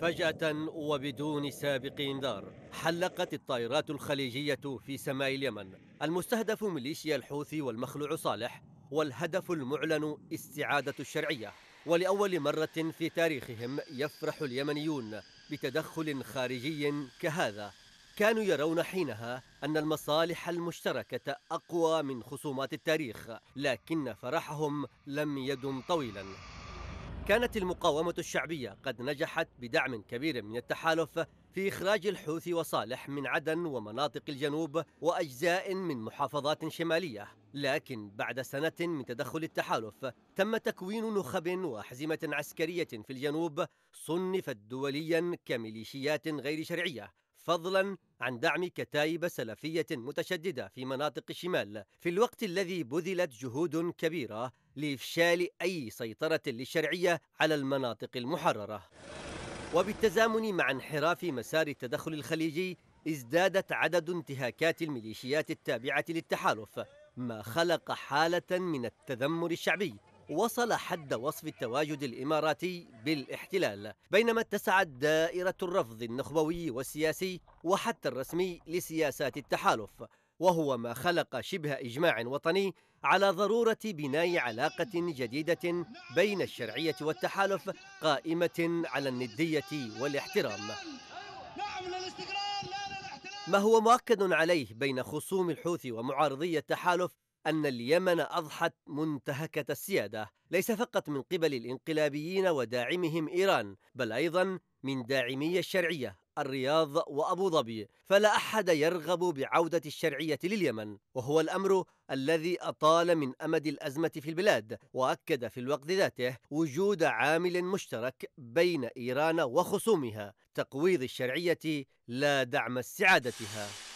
فجأة وبدون سابق إنذار حلقت الطائرات الخليجية في سماء اليمن المستهدف ميليشيا الحوثي والمخلوع صالح والهدف المعلن استعادة الشرعية ولأول مرة في تاريخهم يفرح اليمنيون بتدخل خارجي كهذا كانوا يرون حينها أن المصالح المشتركة أقوى من خصومات التاريخ لكن فرحهم لم يدم طويلاً كانت المقاومة الشعبية قد نجحت بدعم كبير من التحالف في إخراج الحوثي وصالح من عدن ومناطق الجنوب وأجزاء من محافظات شمالية لكن بعد سنة من تدخل التحالف تم تكوين نخب وأحزمة عسكرية في الجنوب صنفت دوليا كميليشيات غير شرعية فضلا عن دعم كتائب سلفية متشددة في مناطق الشمال في الوقت الذي بذلت جهود كبيرة لإفشال أي سيطرة للشرعية على المناطق المحررة وبالتزامن مع انحراف مسار التدخل الخليجي ازدادت عدد انتهاكات الميليشيات التابعة للتحالف ما خلق حالة من التذمر الشعبي وصل حد وصف التواجد الإماراتي بالاحتلال بينما اتسعت دائرة الرفض النخبوي والسياسي وحتى الرسمي لسياسات التحالف وهو ما خلق شبه إجماع وطني على ضرورة بناء علاقة جديدة بين الشرعية والتحالف قائمة على الندية والاحترام ما هو مؤكد عليه بين خصوم الحوثي ومعارضي التحالف أن اليمن أضحت منتهكة السيادة ليس فقط من قبل الانقلابيين وداعمهم إيران بل أيضا من داعمي الشرعية الرياض وأبو ظبي فلا أحد يرغب بعودة الشرعية لليمن وهو الأمر الذي أطال من أمد الأزمة في البلاد وأكد في الوقت ذاته وجود عامل مشترك بين إيران وخصومها تقويض الشرعية لا دعم استعادتها